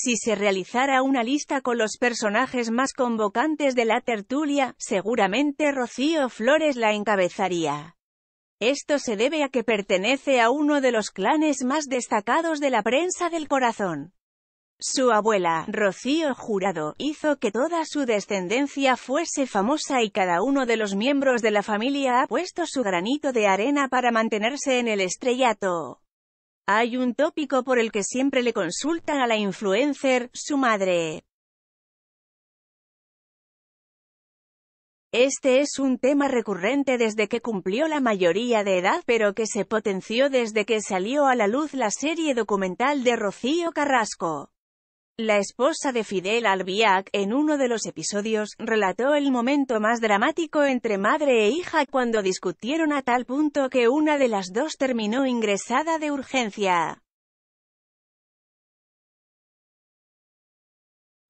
Si se realizara una lista con los personajes más convocantes de la tertulia, seguramente Rocío Flores la encabezaría. Esto se debe a que pertenece a uno de los clanes más destacados de la prensa del corazón. Su abuela, Rocío Jurado, hizo que toda su descendencia fuese famosa y cada uno de los miembros de la familia ha puesto su granito de arena para mantenerse en el estrellato. Hay un tópico por el que siempre le consultan a la influencer, su madre. Este es un tema recurrente desde que cumplió la mayoría de edad, pero que se potenció desde que salió a la luz la serie documental de Rocío Carrasco. La esposa de Fidel Albiac, en uno de los episodios, relató el momento más dramático entre madre e hija cuando discutieron a tal punto que una de las dos terminó ingresada de urgencia.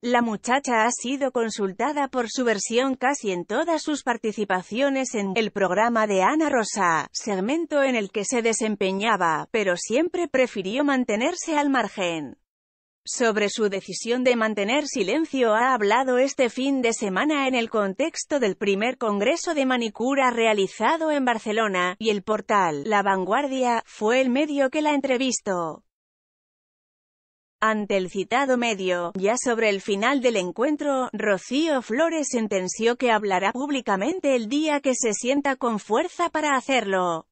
La muchacha ha sido consultada por su versión casi en todas sus participaciones en el programa de Ana Rosa, segmento en el que se desempeñaba, pero siempre prefirió mantenerse al margen. Sobre su decisión de mantener silencio ha hablado este fin de semana en el contexto del primer congreso de manicura realizado en Barcelona, y el portal La Vanguardia fue el medio que la entrevistó. Ante el citado medio, ya sobre el final del encuentro, Rocío Flores sentenció que hablará públicamente el día que se sienta con fuerza para hacerlo.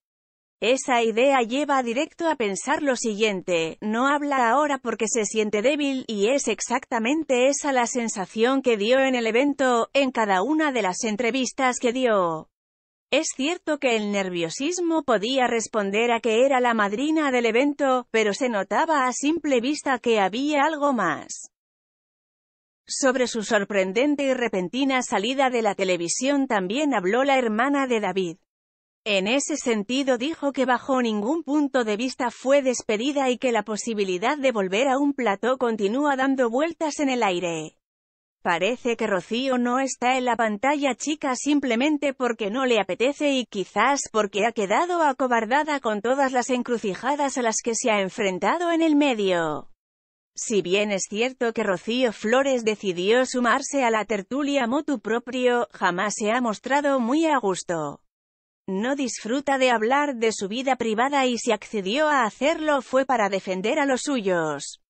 Esa idea lleva directo a pensar lo siguiente, no habla ahora porque se siente débil, y es exactamente esa la sensación que dio en el evento, en cada una de las entrevistas que dio. Es cierto que el nerviosismo podía responder a que era la madrina del evento, pero se notaba a simple vista que había algo más. Sobre su sorprendente y repentina salida de la televisión también habló la hermana de David. En ese sentido dijo que bajo ningún punto de vista fue despedida y que la posibilidad de volver a un plató continúa dando vueltas en el aire. Parece que Rocío no está en la pantalla chica simplemente porque no le apetece y quizás porque ha quedado acobardada con todas las encrucijadas a las que se ha enfrentado en el medio. Si bien es cierto que Rocío Flores decidió sumarse a la tertulia motu propio, jamás se ha mostrado muy a gusto no disfruta de hablar de su vida privada y si accedió a hacerlo fue para defender a los suyos.